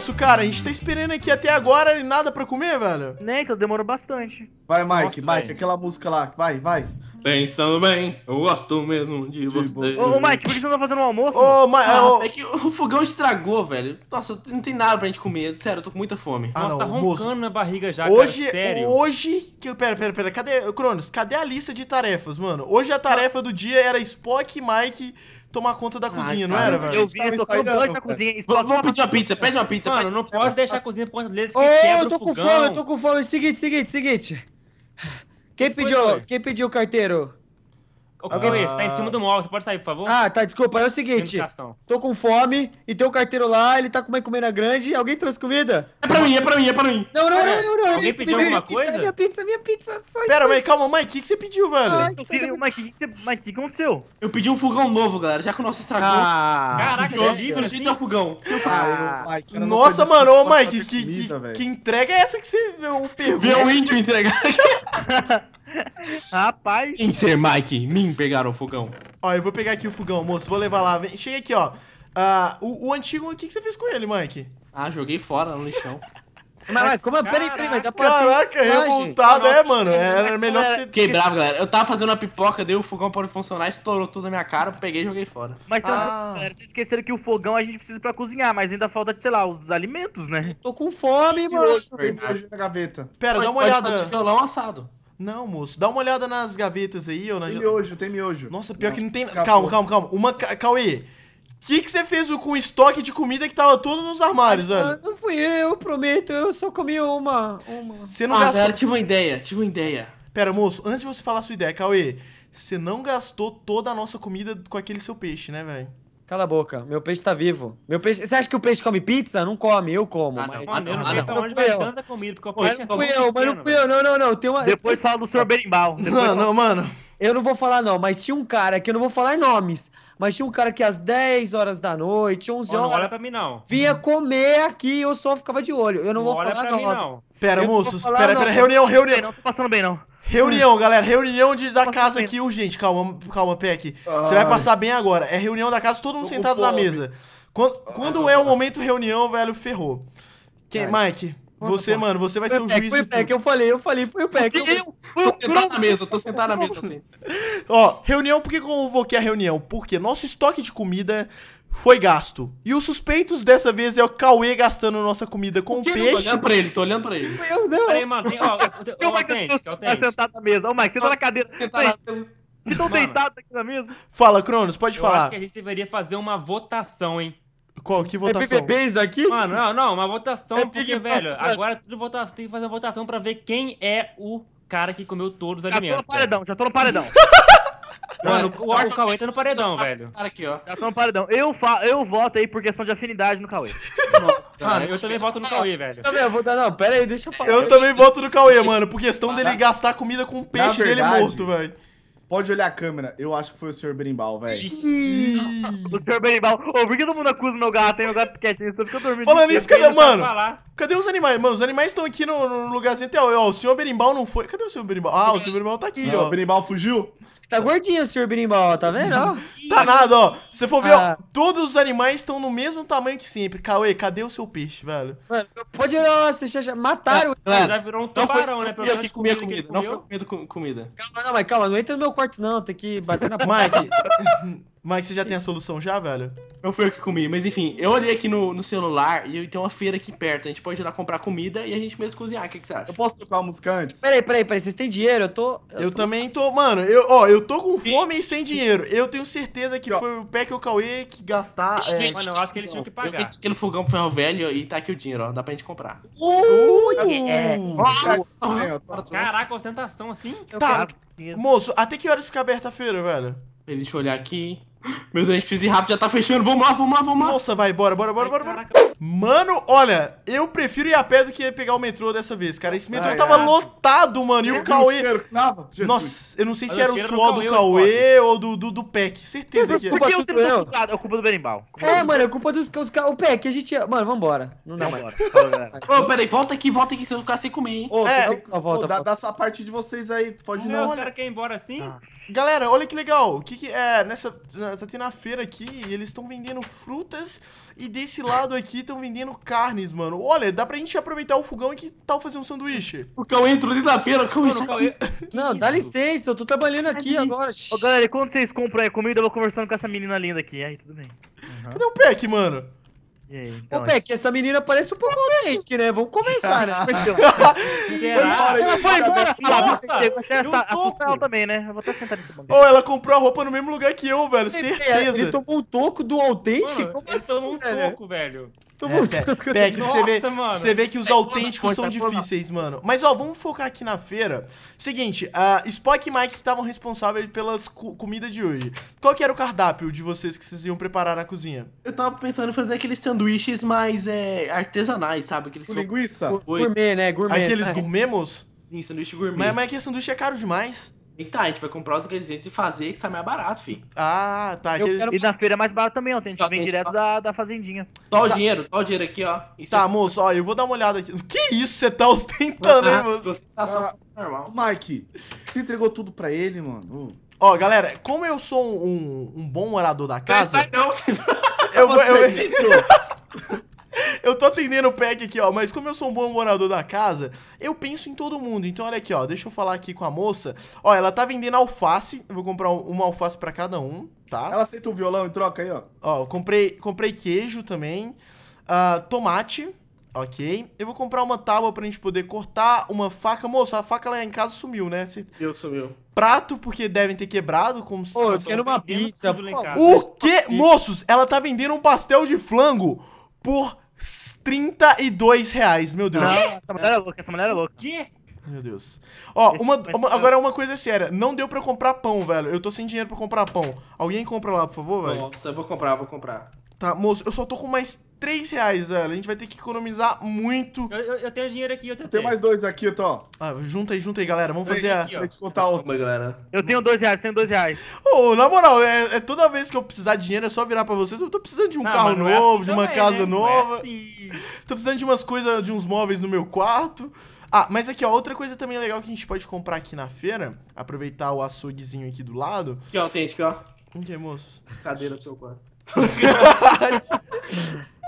almoço, cara? A gente tá esperando aqui até agora e nada pra comer, velho. nem né, então demorou bastante. Vai, Mike, Nossa, Mike, aquela música lá. Vai, vai. Pensando bem, eu gosto mesmo de, de você. Ô, ô, Mike, por que você não tá fazendo um almoço? Ô, Mike, ah, ô... É que o fogão estragou, velho. Nossa, não tem nada pra gente comer. Sério, eu tô com muita fome. Ah, Nossa, tá não, tá roncando minha barriga já, hoje, cara. Sério. Hoje... Que, pera, pera, pera. Cadê... Cronos, cadê a lista de tarefas, mano? Hoje a tarefa do dia era Spock, Mike tomar conta da ah, cozinha, Ai, não era, velho? Eu vi, eu tô com na cozinha. Vamos pedir uma pizza, pede uma pizza. Mano, não posso deixar a cozinha por deles que Ô, eu tô com fome, eu tô com fome. Seguinte, seguinte, seguinte. Quem pediu, quem pediu o carteiro? Ô, Cauê, você tá em ah. cima do móvel, você pode sair, por favor? Ah, tá, desculpa. É o seguinte, Indicação. tô com fome e tem o carteiro lá, ele tá com uma encomenda grande. Alguém trouxe comida? É pra mim, é pra mim, é pra mim. Não, não, não, não, não. Alguém pediu alguma coisa? Minha pizza, minha pizza, só Pera, mãe, calma, mãe, o que, que você pediu, velho? Ah, Ai, Mike, o que aconteceu? Eu pedi um fogão novo, galera, já que o nosso estragou. Ah, Caraca, eu é não assim? tá fogão. Ah, Mike, nossa, mano, ô Mike, que, que, entrega é essa que você viu o pergunta? Vê o índio entregar. Rapaz. Em ser Mike, mim pegaram o fogão. Ó, eu vou pegar aqui o fogão, moço. Vou levar lá. Vem, chega aqui, ó. Uh, o, o, antigo, o que, que você fez com ele, Mike? Ah, joguei fora no lixão. Mas, como? Peraí, peraí, mas já Caraca, é revoltado, é, mano. Era melhor você ter... bravo, galera. Eu tava fazendo uma pipoca, dei o fogão para funcionar, estourou tudo na minha cara, peguei e joguei fora. Mas ah. galera, vocês esqueceram que o fogão a gente precisa pra cozinhar, mas ainda falta, sei lá, os alimentos, né? tô com fome, mano. Pera, dá uma olhada. Violão assado. Não, moço. Dá uma olhada nas gavetas aí. Ou na... Tem miojo, tem miojo. Nossa, pior Nossa, que não tem... Acabou. Calma, calma, calma. Uma... Cauê. O que, que você fez com o estoque de comida que tava todo nos armários, velho? Ah, não fui eu, prometo. Eu só comi uma. uma. Você não ah, gastou... Ah, tive uma ideia, tive uma ideia. Pera, moço. Antes de você falar a sua ideia, Cauê. Você não gastou toda a nossa comida com aquele seu peixe, né, velho? Cala a boca, meu peixe tá vivo. Meu peixe... Você acha que o peixe come pizza? Não come, eu como. Ah, mas... não. Ah, não, não, não. não, não eu. não fui mas não fui eu, não, não, não. É Depois fala do sorverimbau. Mano, não, mano. Eu não vou falar não, mas tinha um cara que eu não vou falar nomes, mas tinha um cara que às 10 horas da noite, 11 horas. Oh, não olha pra mim não. Vinha comer aqui e eu só ficava de olho. Eu não, não vou olha falar pra nomes. Mim, não. Pera, moços, pera, pera, reunião, reunião. Não tô passando bem não. Reunião, galera, reunião de, da casa bem. aqui urgente. Calma, calma, Peck. Ah. Você vai passar bem agora. É reunião da casa, todo mundo tô sentado na mesa. Quando, quando ah, é o tá. momento reunião, velho, ferrou. Quem, Mike? Você, mano, você vai foi ser o juiz. Foi o pé que eu falei, eu falei, foi o pé que eu. tô sentado na mesa, tô sentado na mesa. Ó, reunião, por que convoquei a reunião? Porque nosso estoque de comida foi gasto. E os suspeitos dessa vez é o Cauê gastando nossa comida com peixe. Tô olhando pra ele, tô olhando pra ele. Meu Deus. Peraí, mano, tem, ó, ó, tem Mike, tá sentado na mesa. Ô, Mike, você tá na cadeira. senta na Estão deitados aqui na mesa. Fala, Cronos, pode eu falar. Eu acho que a gente deveria fazer uma votação, hein? Qual? Que é votação? É BBB isso daqui? Mano, ah, não, não, uma votação, é porque, velho, agora tudo votação, tem que fazer uma votação pra ver quem é o cara que comeu todos os já alimentos. Já tô no paredão, já tô no paredão. Mano, o, o Cauê tá no paredão, velho. cara aqui, ó. Já tô no paredão. Eu, fa eu voto aí por questão de afinidade no Cauê. Nossa, mano, eu também voto no Cauê, velho. Também, eu vou dar, não, pera aí, deixa eu falar. Eu, eu também voto no Cauê, mano, por questão tá, dele tá. gastar comida com peixe verdade, dele morto, velho. Pode olhar a câmera. Eu acho que foi o senhor Berimbau, velho. o senhor Berimbau. Ô, por que todo mundo acusa meu gato, hein? Meu gato quietinho, só fica dormindo. Falando isso, cadê, mano? Cadê os animais? Mano, os animais estão aqui no, no lugarzinho até. Ó, o senhor Berimbau não foi. Cadê o senhor Berimbau? Ah, o senhor Berimbau tá aqui, não, ó. O Berimbau fugiu? Tá gordinho o senhor Berimbau, tá vendo? tá nada, ó. Se for ver, ah. ó, todos os animais estão no mesmo tamanho que sempre. Cauê, cadê o seu peixe, velho? Mano, pode olhar, ó, você já mataram. Ah, já virou um tubarão, né? Assim, Pelo menos que comia comida. Não foi comida, comida. Calma, não, mas calma, não entra no meu quarto corte, não. Tem que bater na Mike, mas você já tem a solução já, velho? Não fui eu que comi, mas enfim, eu olhei aqui no, no celular e tem uma feira aqui perto. A gente pode ir lá comprar comida e a gente mesmo cozinhar. O que, que você acha? Eu posso tocar uma música antes? Peraí, peraí, peraí. Vocês têm dinheiro? Eu tô. Eu, eu tô... também tô. Mano, eu, ó, eu tô com fome e, sem dinheiro. Eu tenho certeza que foi o pé que o Cauê que gastar. É... Mano, eu acho que eles tinham que pagar. Eu aquele fogão foi um velho e tá aqui o dinheiro, ó. Dá pra gente comprar. Ui! É. Caraca, ostentação assim. Tá. Moço, até que horas fica aberta a feira, velho? Deixa eu olhar aqui. Meu Deus, a gente precisa ir rápido, já tá fechando. Vamos lá, vamos lá, vamos lá. Nossa, vai, bora, bora, bora, bora, bora. Mano, olha, eu prefiro ir a pé do que pegar o metrô dessa vez, cara. Esse metrô ai, tava ai. lotado, mano. E o Cauê. Nossa, eu não sei se era o suor do Cauê ou do, do, do PEC. Certeza que era. Por que É culpa do Berimbau. É, mano, é culpa dos. Os, o PEC, a gente. É- mano, vambora. Não dá mais. Ô, peraí, volta aqui, volta aqui, se eu ficar sem comer, hein? é, volta. Dá essa parte de vocês aí, pode não. Não, os caras querem ir embora assim? Galera, olha que legal. O que que. É, nessa tá tendo a feira aqui e eles estão vendendo frutas e desse lado aqui estão vendendo carnes, mano. Olha, dá pra gente aproveitar o fogão e que tal fazer um sanduíche? O eu entro dentro da feira, Cauê, mano, Cauê. Não, dá licença, eu tô trabalhando aqui agora. Ô, galera, quando vocês compram aí comida, eu vou conversando com essa menina linda aqui. Aí, tudo bem. Uhum. Cadê o pack, mano? Então, Ô, Peck, essa menina parece um pouco autêntica, né? Vamos começar né? questão. ela foi embora. Você é assustar também, né? Eu vou até sentar nesse banco. Ô, ela comprou a roupa no mesmo lugar que eu, velho. É, certeza. Ele tomou um toco do autêntico? Como assim, tomou um toco, velho. Tô é, voltando. Pe pegue, você vê, mano. Você vê que os autênticos são difíceis, mano. Mas, ó, vamos focar aqui na feira. Seguinte, uh, Spock e Mike estavam responsáveis pelas co comidas de hoje. Qual que era o cardápio de vocês que vocês iam preparar na cozinha? Eu tava pensando em fazer aqueles sanduíches mais é, artesanais, sabe? Aqueles linguiça? Gourmet, né? Gourmet. Aqueles né? gourmet, moço? Sim, sanduíche gourmet. Mas, mas que sanduíche é caro demais. E tá, a gente vai comprar os ingredientes e fazer que sai mais barato, filho. Ah, tá. Eu quero... E na feira é mais barato também, ó. a gente tá, vem direto tá. da, da fazendinha. Só o tá. dinheiro, só o dinheiro aqui, ó. Isso tá, é... moço, ó, eu vou dar uma olhada aqui. Que é isso, você tá ostentando, ah, hein, moço? Ostentação ah, normal. Mike, você entregou tudo pra ele, mano? Ó, galera, como eu sou um, um bom morador da casa... Não, não. Eu, eu, eu... atendendo o pack aqui, ó. Mas como eu sou um bom morador da casa, eu penso em todo mundo. Então, olha aqui, ó. Deixa eu falar aqui com a moça. Ó, ela tá vendendo alface. Eu vou comprar uma alface pra cada um, tá? Ela aceita o um violão em troca aí, ó. Ó, comprei, comprei queijo também. Uh, tomate. Ok. Eu vou comprar uma tábua pra gente poder cortar, uma faca. Moça, a faca lá em casa sumiu, né? Você... Eu sumiu. Prato, porque devem ter quebrado, como se... Ô, eu quero uma pizza. O quê? Moços, ela tá vendendo um pastel de flango por 32 reais, meu Deus. Não, essa mulher é louca, essa mulher é louca. O quê? Meu Deus. Ó, uma, uma, agora uma coisa séria. Não deu pra eu comprar pão, velho. Eu tô sem dinheiro pra comprar pão. Alguém compra lá, por favor, velho? Nossa, eu vou comprar, eu vou comprar. Tá, moço, eu só tô com mais 3 reais, velho. A gente vai ter que economizar muito. Eu, eu, eu tenho dinheiro aqui, eu tenho. Eu tenho mais dois aqui, Tó. Ah, junta aí, junta aí, galera. Vamos fazer aqui, a. Ó. Deixa contar contar outra. galera. Eu tenho dois reais, tenho dois reais. Ô, oh, na moral, é, é, toda vez que eu precisar de dinheiro, é só virar pra vocês. Eu tô precisando de um não, carro é novo, é assim de uma também, casa né? É nova. É assim. Tô precisando de umas coisas, de uns móveis no meu quarto. Ah, mas aqui, ó, outra coisa também legal que a gente pode comprar aqui na feira, aproveitar o açouguezinho aqui do lado. Aqui, ó, ó. O que, moço? Cadeira pro seu quarto.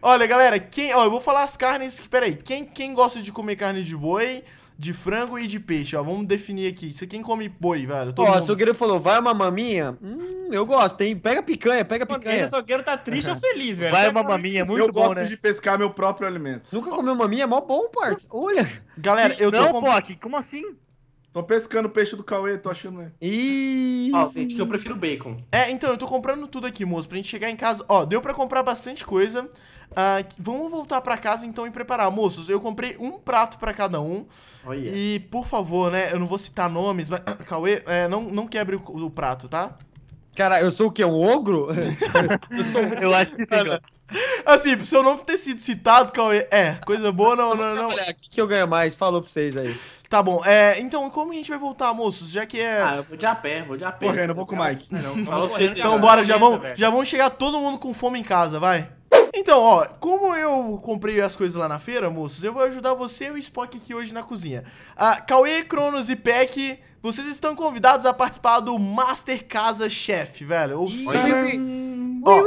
Olha, galera, quem. Ó, eu vou falar as carnes. Peraí, quem, quem gosta de comer carne de boi? de frango e de peixe, ó. Vamos definir aqui. Você quem come boi, velho? Todo Ó, mundo... açougueiro falou, vai uma maminha? Hum, eu gosto, hein? Pega picanha, pega picanha. O açougueiro tá triste ou feliz, velho. Vai uma maminha, muito eu bom, Eu gosto né? de pescar meu próprio alimento. Nunca comeu maminha? Mó bom, parça. Olha. Galera, eu não, Não, com... como assim? Tô pescando o peixe do Cauê, tô achando, né? E... Ó, tem que eu prefiro bacon. É, então, eu tô comprando tudo aqui, moço, pra gente chegar em casa. Ó, deu pra comprar bastante coisa. Uh, vamos voltar pra casa, então, e preparar. Moços, eu comprei um prato pra cada um. Oh, yeah. E, por favor, né, eu não vou citar nomes, mas... Cauê, é, não, não quebre o, o prato, tá? Cara, eu sou o quê? Um ogro? eu sou... Eu acho que sim, cara. Assim, pro seu nome ter sido citado, Cauê, é, coisa boa não, não, não. o que, que eu ganho mais? Falou pra vocês aí. Tá bom, é, então como a gente vai voltar, moços? Já que é. Ah, eu vou de a pé, vou de a pé. Correndo, vou com o Mike. Então, Falou pra vocês, então bora, já vão já vão chegar todo mundo com fome em casa, vai. Então, ó, como eu comprei as coisas lá na feira, moços, eu vou ajudar você e o Spock aqui hoje na cozinha. Ah, Cauê, Cronos e Peck, vocês estão convidados a participar do Master Casa Chef, velho. Oficial. Ó,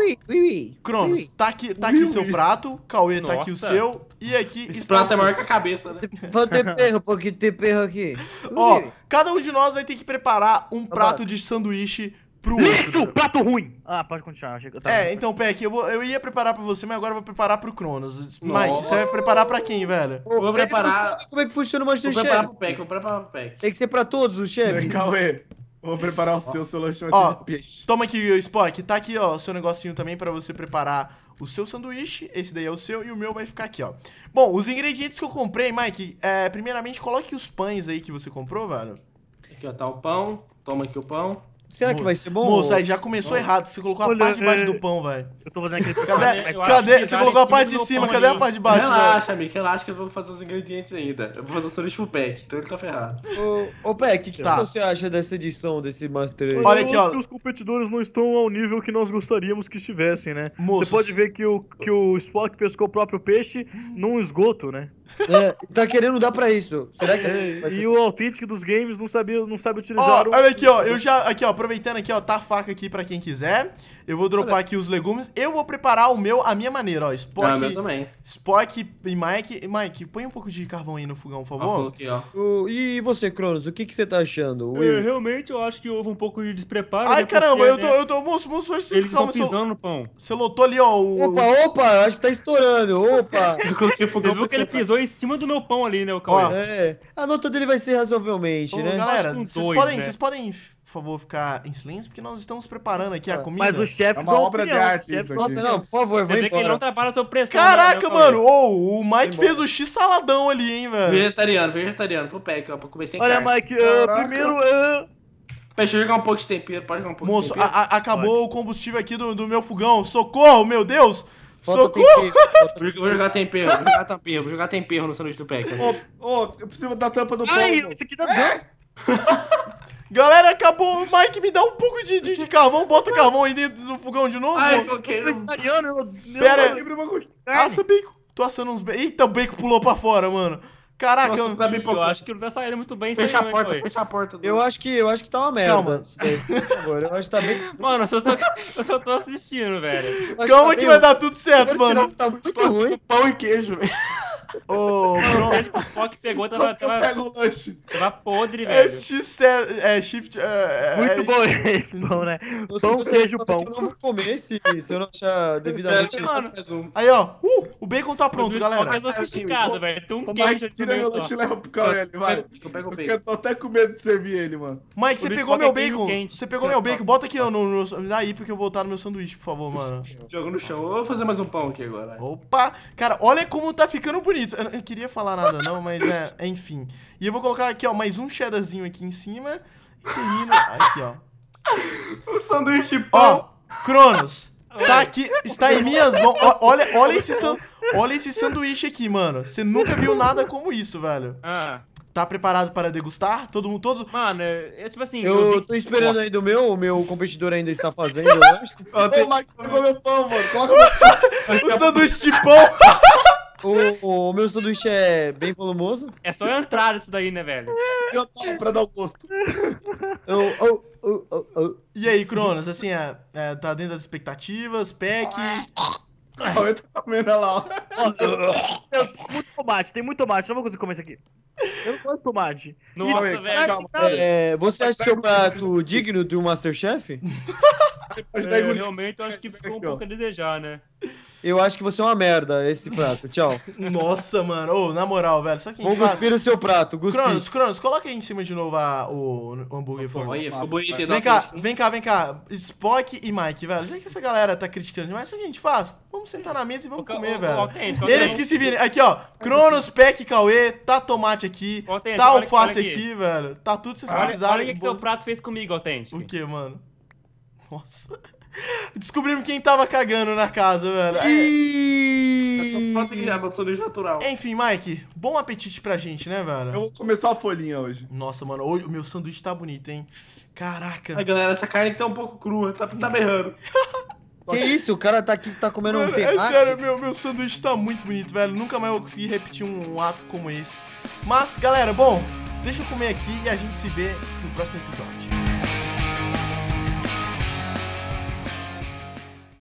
Cronos, tá aqui, tá aqui o seu prato, Cauê Nossa. tá aqui o seu, e aqui... Esse prato é maior que a cabeça, né? Vou ter perro, porque tem perro aqui. Ó, cada um de nós vai ter que preparar um prato de sanduíche pro Lixo, outro. prato ruim! Ah, pode continuar. Achei que eu tava... É, então, Peck, eu, eu ia preparar pra você, mas agora eu vou preparar pro Cronos. Nossa. Mike, você vai preparar pra quem, velho? Eu vou é preparar... Como é que funciona o Masterchef? Vou preparar pro Peck, vou preparar pro Peck. Tem que ser pra todos o chefe? Cauê. Vou preparar o seu, seu lanchão ó, de assim, peixe. Toma aqui, Spock. Tá aqui, ó, o seu negocinho também pra você preparar o seu sanduíche. Esse daí é o seu e o meu vai ficar aqui, ó. Bom, os ingredientes que eu comprei, Mike, é, primeiramente coloque os pães aí que você comprou, velho. Aqui, ó, tá o pão. Toma aqui o pão. Será que vai ser bom? Moço, aí já começou errado. Você colocou Olha, a parte de baixo é. do pão, velho. Eu tô fazendo aquele Cadê? Né? cadê? Você colocou a parte de cima, cadê ali? a parte de baixo? Relaxa, amigo, relaxa que eu vou fazer os ingredientes ainda. Eu vou fazer o sanduíche pro Peck, então ele tá ferrado. Ô, ô Peck, o que, tá. que, você acha dessa edição, desse Master Olha aqui, ó. Que os competidores não estão ao nível que nós gostaríamos que estivessem, né? Moços. Você pode ver que o, que o Spock pescou o próprio peixe num esgoto, né? É, tá querendo dar pra isso. Será que é, E o authentic dos games não sabia, não sabe utilizar. Ó, o... Olha aqui, ó. Eu já. Aqui, ó, aproveitando aqui, ó, tá a faca aqui pra quem quiser. Eu vou dropar olha. aqui os legumes. Eu vou preparar o meu, a minha maneira, ó. Spock. Ah, meu também. Spock e Mike. Mike, põe um pouco de carvão aí no fogão, por favor. Ah, coloquei, ó. O, e você, Cronos, o que, que você tá achando? Eu, é, realmente eu acho que houve um pouco de despreparo. Ai, né, caramba, porque, eu tô. Né? Eu tô. Moço, moço, você Eles calma, estão pão. Você lotou ali, ó. O... Opa, opa, acho que tá estourando. Opa! eu coloquei o fogão. Você viu que ele pisou 2 em cima do meu pão ali, né, o Cauê? Ó, é, a nota dele vai ser razoavelmente, Ô, né? Galera, vocês, dois, podem, né? vocês podem, por favor, ficar em silêncio, porque nós estamos preparando aqui a comida. Mas o chefe é uma obra opinião, de arte. nossa, não, por favor, vem embora. que não trabalha sob pressão. Né, Caraca, né, mano, oh, o Mike fez o X saladão ali, hein, velho. Vegetariano, vegetariano, pro pé, que eu comecei Olha, carne. Mike, primeiro... Uh... Deixa eu jogar um pouco de tempero, pode jogar um pouco Moço, de tempero. Moço, acabou pode. o combustível aqui do, do meu fogão. Socorro, meu Deus! Bota Socorro! Tempero. Vou jogar tempero, vou jogar tempero, vou jogar tempero no sanduíche do Packer. Ô, oh, oh, eu preciso da tampa do Ai, pão. Ai, isso aqui não é. Galera, acabou. Mike, me dá um pouco de, de, de carvão. Bota carvão aí dentro do fogão de novo. Ai, eu quero... Pera, eu... Pera, assa bacon. Tô assando uns bacon. Eita, o bacon pulou pra fora, mano. Caraca, Nossa, eu, tá eu acho que não tá saindo muito bem. Fecha a porta, fecha a porta. Do... Eu acho que eu acho que tá uma merda. Calma. Daí, por favor, eu acho que tá bem. Mano, eu só tô, eu só tô assistindo, velho. Calma que, tá que vai dar tudo certo, mano. Tá muito Pô, ruim. Pão e queijo, velho. Ô, Bruno. O Foque pegou, tava. Como tava, eu pego o lanche? Tava podre, é velho. É, shift, é, shift. É, é, Muito é, bom esse, né? pão né? Pão, queijo, pão. Eu não vou comer esse, se eu não achar devidamente. É, mano. Aí, ó. Uh, o bacon tá pronto, galera. É Mas sofisticado, velho. Tem um queijo aqui. Tira meu lanche e leva pro Caio, vai. Eu pego o bacon. Eu tô até com medo de servir ele, mano. Mike, você pegou meu bacon. Você pegou meu bacon. Bota aqui, ó. Aí, porque eu vou botar no meu sanduíche, por favor, mano. Jogo no chão. Eu vou fazer mais um pão aqui agora. Opa! Cara, olha como tá ficando bonito. Eu não queria falar nada não, mas é, enfim. E eu vou colocar aqui, ó, mais um cheddarzinho aqui em cima. E termina... Aqui, ó. O sanduíche de pão. Ó, Cronos. Tá aqui, está em minhas mãos. Olha, olha, esse san... olha esse sanduíche aqui, mano. Você nunca viu nada como isso, velho. Ah. Tá preparado para degustar? Todo mundo, todos? Mano, eu, é, é tipo assim... Eu, eu tô que... esperando aí do meu, o meu competidor ainda está fazendo, eu acho. Ô, Max, pegou meu pão, mano. Coloca meu pão. o sanduíche de pão. O, o meu sanduíche é bem volumoso. É só entrar isso daí, né, velho? Eu tava pra dar o gosto. e aí, Cronos, assim, é, é, tá dentro das expectativas, PEC. Olha tá comendo lá, ó. muito tomate, tem muito tomate, não vou conseguir comer isso aqui. Eu não gosto de tomate. Nossa, velho, calma. É, você acha seu prato digno de um Masterchef? É, eu realmente acho que ficou um pouco a desejar, né? eu acho que você é uma merda, esse prato. Tchau. Nossa, mano. Ô, oh, na moral, velho, Só que Vou a gente cuspir o seu prato, Cronos, Cronos, coloca aí em cima de novo a, o, o hambúrguer. Por ficou bonito. Vem cá, vem cá, vem cá. Spock e Mike, velho. Já que essa galera tá criticando demais, o que a gente faz? Vamos sentar na mesa e vamos é comer, ô, velho. Contente, contente. É Eles que se virem. Aqui, ó. Cronos, Peck e Cauê. Tá tomate aqui. tá alface aqui. aqui. velho. Tá tudo vocês precisaram. Olha o que seu prato fez comigo, Autêntico. O que, mano? Nossa. Descobrimos quem tava cagando na casa, velho. E... É natural. Enfim, Mike, bom apetite pra gente, né, velho? Eu vou começar a folhinha hoje. Nossa, mano, hoje o meu sanduíche tá bonito, hein? Caraca. Ai, galera, essa carne que tá um pouco crua, tá, tá berrando. Que isso? O cara tá aqui, tá comendo mano, um temaki? É sério, meu, meu sanduíche tá muito bonito, velho. Nunca mais eu conseguir repetir um, um ato como esse. Mas, galera, bom, deixa eu comer aqui e a gente se vê no próximo episódio.